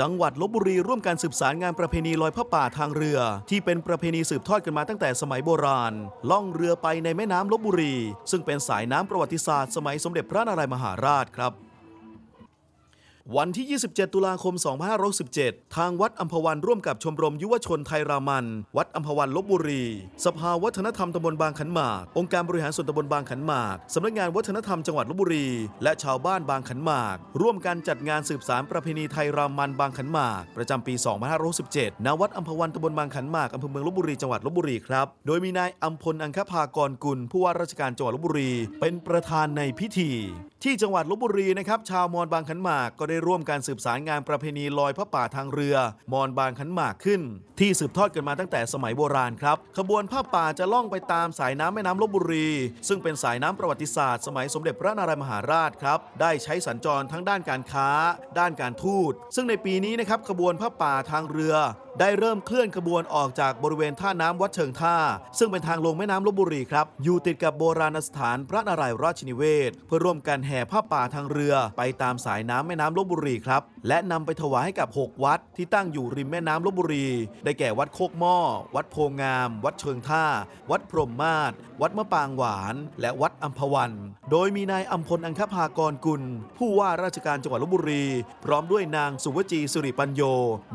จังหวัดลบบุรี ร่วมการสืบสารงานประเพณีลอยพระป่าทางเรือ ที่เป็นประเพณีสืบทอดกันมาตั้งแต่สมัยโบราณ ล่องเรือไปในแม่น้ำลบบุรี ซึ่งเป็นสายน้ำประวัติศาสตร์สมัยสมเด็จพระนารายมหาราชครับวันที่ 27 ตุลาคม 2567 ทางวัดอัมพวัน ร่วมกับชมรมยุวชนไทยรามัน วัดอัมพวันลบบุรี สภาวัฒนธรรมตำบลบางขันหมาก องค์การบริหารส่วนตำบลบางขันหมากสำนักงานวัฒนธรรมจังหวัดลบบุรีและชาวบ้านบางขันหมาก ร่วมกันจัดงานสืบสารประเพณีไทยรามันบางขันหมาก ประจำปี 2567ณวัดอัมพวันตำบลบางขันหมากอำเภอเมืองลบบุรีจังหวัดลบบุรีครับโดยมีนายอัมพลอังคภากรกุล ผู้ว่าราชการจังหวัดลบบุรี เป็นประธานในพิธี ที่จังหวัดลบบุรีนะครับชาวมอญบางขันหมากก็ได้ได้ร่วมการสืบสารงานประเพณีลอยพระป่าทางเรือมอนบางขันหมากขึ้น ที่สืบทอดกันมาตั้งแต่สมัยโบราณครับขบวนผ้าป่าจะล่องไปตามสายน้ำแม่น้ำลบบุรี ซึ่งเป็นสายน้ำประวัติศาสตร์ สมัยสมเด็จพระนารายมหาราชครับได้ใช้สัญจรทั้งด้านการค้าด้านการทูตซึ่งในปีนี้นะครับขบวนผ้าป่าทางเรือได้เริ่มเคลื่อนขบวนออกจากบริเวณท่าน้ำวัดเชิงท่า ซึ่งเป็นทางลงแม่น้ำลบบุรีครับ อยู่ติดกับโบราณสถานพระนารายราชินิเวศ เพื่อร่วมกันแห่ผ้าป่าทางเรือ ไปตามสายน้ำแม่น้ำลบบุรีครับและนำไปถวายให้กับ 6 วัดที่ตั้งอยู่ริมแม่น้ำลบบุรี ได้แก่วัดโคกหม้อ วัดโพงาม วัดเชิงท่า วัดพรหมมาศวัดมะปางหวาน และวัดอัมพวัน โดยมีนายอัมพลอังคภากรกุล ผู้ว่าราชการจังหวัดลบบุรี พร้อมด้วยนางสุวจีสุริปัญโย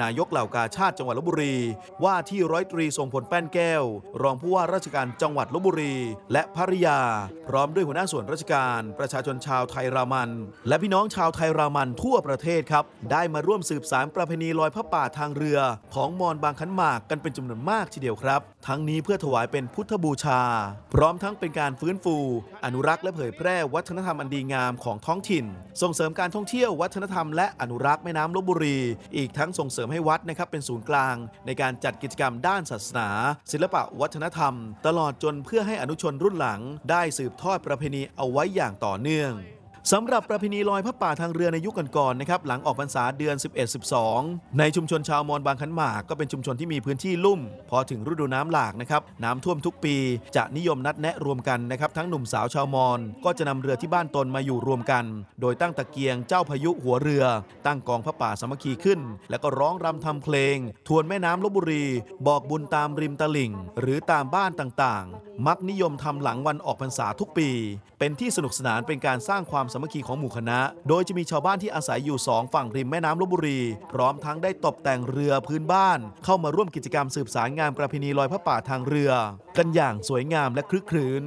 นายกเหล่ากาชาติจังหวัดังหวัดลบบุรี ว่าที่ร้อยตรีทรงผลแป้นแก้ว รองผู้ว่าราชการจังหวัดลบบุรี และภริยา พร้อมด้วยหัวหน้าส่วนราชการ ประชาชนชาวไทยรามัน และพี่น้องชาวไทยรามันทั่วประเทศครับ ได้มาร่วมสืบสารประเพณีลอยพระป่าทางเรือ ของมอญบางขันหมากกันเป็นจำนวนมากทีเดียวครับ ทั้งนี้เพื่อถวายเป็นพุทธบูชา พร้อมทั้งเป็นการฟื้นฟู อนุรักษ์และเผยแพร่วัฒนธรรมอันดีงามของท้องถิ่น ส่งเสริมการท่องเที่ยววัฒนธรรม และอนุรักษ์แม่น้ำลบบุรี อีกทั้งส่งเสริมให้วัดนะครับเป็นศูนย์กลางางๆในการจัดกิจกรรมด้านศาสนา ศิลปะวัฒนธรรม ตลอดจนเพื่อให้อนุชนรุ่นหลัง ได้สืบทอดประเพณีเอาไว้อย่างต่อเนื่องสำหรับประเพณีลอยพระป่าทางเรือในยุคก่อนๆนะครับหลังออกพรรษาเดือน 11-12 ในชุมชนชาวมอญบางขันหมากก็เป็นชุมชนที่มีพื้นที่ลุ่ม พอถึงฤดูน้ำหลากนะครับน้ำท่วมทุกปี จะนิยมนัดแนะรวมกันนะครับทั้งหนุ่มสาวชาวมอญก็จะนำเรือที่บ้านตนมาอยู่รวมกัน โดยตั้งตะเกียงเจ้าพายุหัวเรือ ตั้งกองพระป่าสมัคคีขึ้น แล้วก็ร้องรำทำเพลงทวนแม่น้ำลบบุรี บอกบุญตามริมตลิ่งหรือตามบ้านต่างมักนิยมทำหลังวันออกพรรษาทุกปี เป็นที่สนุกสนานเป็นการสร้างความสามัคคีของหมู่คณะ โดยจะมีชาวบ้านที่อาศัยอยู่สองฝั่งริมแม่น้ำลบบุรี พร้อมทั้งได้ตกแต่งเรือพื้นบ้าน เข้ามาร่วมกิจกรรมสืบสารงานประเพณีลอยพระป่าทางเรือ กันอย่างสวยงามและคลึกครื้น